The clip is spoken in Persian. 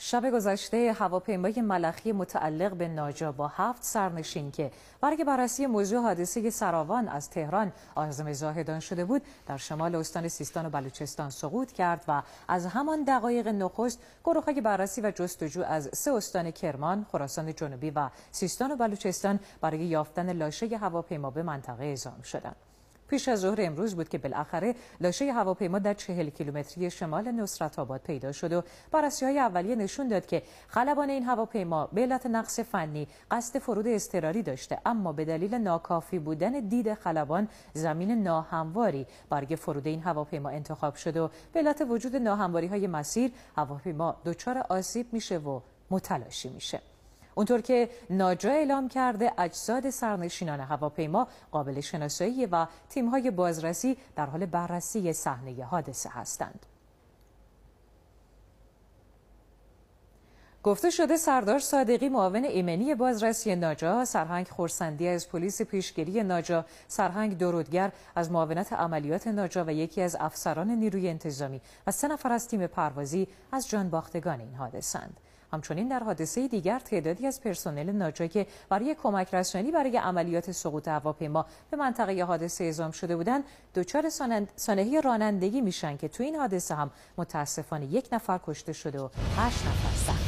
شب گذشته هواپیمای ملخی متعلق به ناجا با هفت سرنشین که برای بررسی موضوع حادثه سراوان از تهران آزم زاهدان شده بود در شمال استان سیستان و بلوچستان سقوط کرد و از همان دقایق نخست گروههای بررسی و جستجو از سه استان کرمان، خراسان جنوبی و سیستان و بلوچستان برای یافتن لاشه هواپیما به منطقه اعزام شدند. پیش از ظهر امروز بود که بالاخره لاشه هواپیما در چهل کیلومتری شمال نصرت آباد پیدا شد و بررسی های اولیه نشون داد که خلبان این هواپیما به علت نقص فنی قصد فرود اضطراری داشته اما به دلیل ناکافی بودن دید خلبان زمین ناهمواری برای فرود این هواپیما انتخاب شد و به علت وجود ناهمواری های مسیر هواپیما دچار آسیب میشه و متلاشی میشه اونطور که ناجا اعلام کرده اجساد سرنشینان هواپیما قابل شناسایی و تیم‌های بازرسی در حال بررسی صحنه حادثه هستند. گفته شده سردار صادقی معاون ایمنی بازرسی ناجا سرهنگ خورسندی از پلیس پیشگیری ناجا سرهنگ درودگر از معاونت عملیات ناجا و یکی از افسران نیروی انتظامی و سه نفر از تیم پروازی از جانباختگان این حادثند همچنین در حادثه دیگر تعدادی از پرسنل ناجا که برای کمک رسانی برای عملیات سقوط هواپیما به منطقه حادثه اعزام شده بودند دچار سانحه رانندگی میشن که تو این حادثه هم متاسفانه یک نفر کشته شده و هشت نفر زخمی